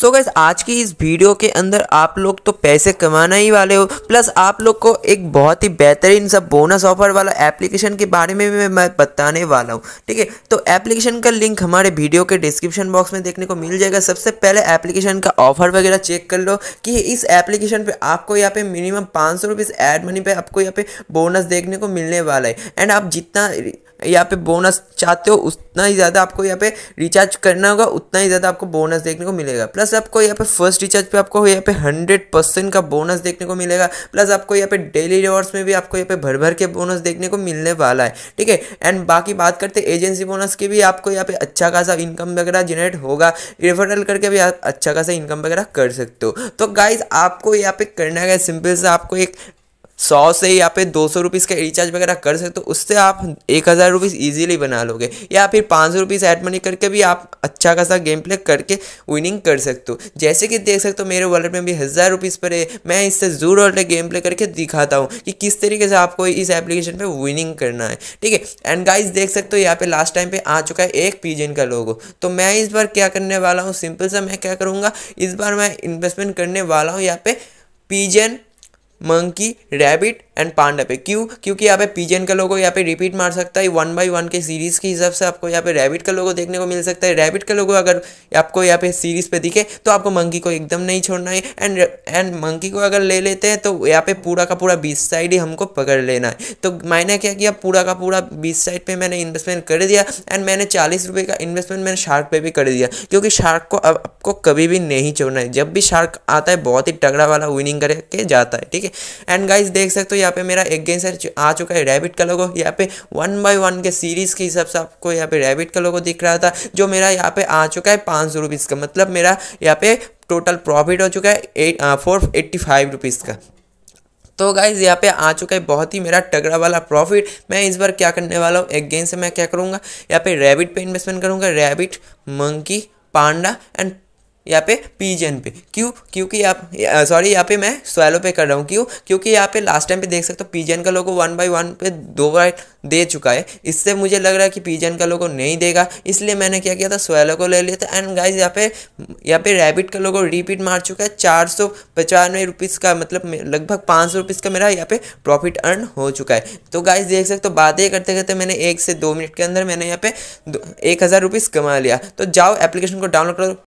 सो so gas आज की इस वीडियो के अंदर आप लोग तो पैसे कमाना ही वाले हो प्लस आप लोग को एक बहुत ही बेहतरीन सा बोनस ऑफर वाला एप्लीकेशन के बारे में भी मैं बताने वाला हूँ ठीक है तो एप्लीकेशन का लिंक हमारे वीडियो के डिस्क्रिप्शन बॉक्स में देखने को मिल जाएगा सबसे पहले एप्लीकेशन का ऑफर वगैरह चेक कर लो कि इस एप्लीकेशन पर आपको यहाँ पे मिनिमम पाँच सौ रुपीज़ मनी पर आपको यहाँ पे बोनस देखने को मिलने वाला है एंड आप जितना यहाँ पे बोनस चाहते हो उतना ही ज़्यादा आपको यहाँ पे रिचार्ज करना होगा उतना ही ज़्यादा आपको बोनस देखने को मिलेगा प्लस प्लस आपको यहाँ पे फर्स्ट रिचार्ज पे आपको यहाँ पे हंड्रेड परसेंट का बोनस देखने को मिलेगा प्लस आपको यहाँ पे डेली रिवॉर्ड्स में भी आपको यहाँ पे भर भर के बोनस देखने को मिलने वाला है ठीक है एंड बाकी बात करते एजेंसी बोनस की भी आपको यहाँ पे अच्छा खासा इनकम वगैरह जनरेट होगा रिफरल करके भी आप अच्छा खासा इनकम वगैरह कर सकते हो तो गाइज आपको यहाँ पे करना है सिंपल से आपको एक सौ से या फिर दो सौ रुपीज़ का रिचार्ज वगैरह कर सकते हो तो उससे आप एक हज़ार रुपीज़ ईजिली बना लोगे या फिर पाँच सौ रुपीज़ ऐड मनी करके भी आप अच्छा खासा गेम प्ले करके विनिंग कर सकते हो जैसे कि देख सकते हो मेरे वॉलेट में भी हज़ार रुपीज़ पर है मैं इससे जूर वॉलेट गेम प्ले करके दिखाता हूँ कि किस तरीके से आपको इस एप्लीकेशन पर विनिंग करना है ठीक है एंड गाइज देख सकते हो यहाँ पे लास्ट टाइम पे आ चुका है एक पीजन का लोगो तो मैं इस बार क्या करने वाला हूँ सिंपल सा मैं क्या करूँगा इस बार मैं इन्वेस्टमेंट करने वाला हूँ यहाँ पे pigeon monkey rabbit and panda पे क्यों क्योंकि यहाँ पे पीजेन का लोगों यहाँ पे रिपीट मार सकता है वन बाई वन के सीरीज़ के हिसाब से आपको यहाँ पे रैबिट का लोगों देखने को मिल सकता है रैबिट का लोगों अगर आपको यहाँ पे सीरीज़ पे दिखे तो आपको मंकी को एकदम नहीं छोड़ना है एंड एंड मंकी को अगर ले लेते हैं तो यहाँ पे पूरा का पूरा बीस साइड ही हमको पकड़ लेना है तो मैंने क्या किया पूरा का पूरा बीस साइड पर मैंने इन्वेस्टमेंट कर दिया एंड मैंने चालीस रुपये का इन्वेस्टमेंट मैंने शार्क पे भी कर दिया क्योंकि शार्क को अब आपको कभी भी नहीं छोड़ना है जब भी शार्क आता है बहुत ही तगड़ा वाला विनिंग करके जाता है ठीक है एंड गाइज देख सकते हो यहाँ पे मेरा एक गेंस आ चुका है रैबिट का लोगो यहाँ पे वन बाई वन के सीरीज़ के हिसाब से आपको यहाँ पे रैबिट का लोगो दिख रहा था जो मेरा यहाँ पे आ चुका है पाँच सौ का मतलब मेरा यहाँ पे टोटल प्रॉफिट हो चुका है eight four eighty five rupees का तो गाइज यहाँ पे आ चुका है बहुत ही मेरा टगड़ा वाला प्रॉफिट मैं इस बार क्या करने वाला हूँ एक गेंद से मैं क्या करूँगा यहाँ पे रैबिट पे इन्वेस्टमेंट करूँगा रैबिट मंकी पांडा एंड यहाँ पे पीजन पे क्यों क्योंकि आप सॉरी यहाँ पे मैं सोयलो पे कर रहा हूँ क्यों क्योंकि यहाँ पे लास्ट टाइम पे देख सकते हो पीजन का लोगो वन बाय वन पे दो बार दे चुका है इससे मुझे लग रहा है कि पीजन का लोगो नहीं देगा इसलिए मैंने क्या किया था सोयलो को ले लिया था एंड गाइज यहाँ पे यहाँ पे रैबिट का लोगो रिपीट मार चुका है चार सौ पचानवे रुपीज़ का मतलब लगभग पाँच सौ रुपीज़ का मेरा यहाँ पे प्रॉफिट अर्न हो चुका है तो गाइज देख सकते हो बातें करते करते मैंने एक से दो मिनट के अंदर मैंने यहाँ पे एक हज़ार रुपीज़ कमा लिया तो जाओ एप्लीकेशन को डाउनलोड करो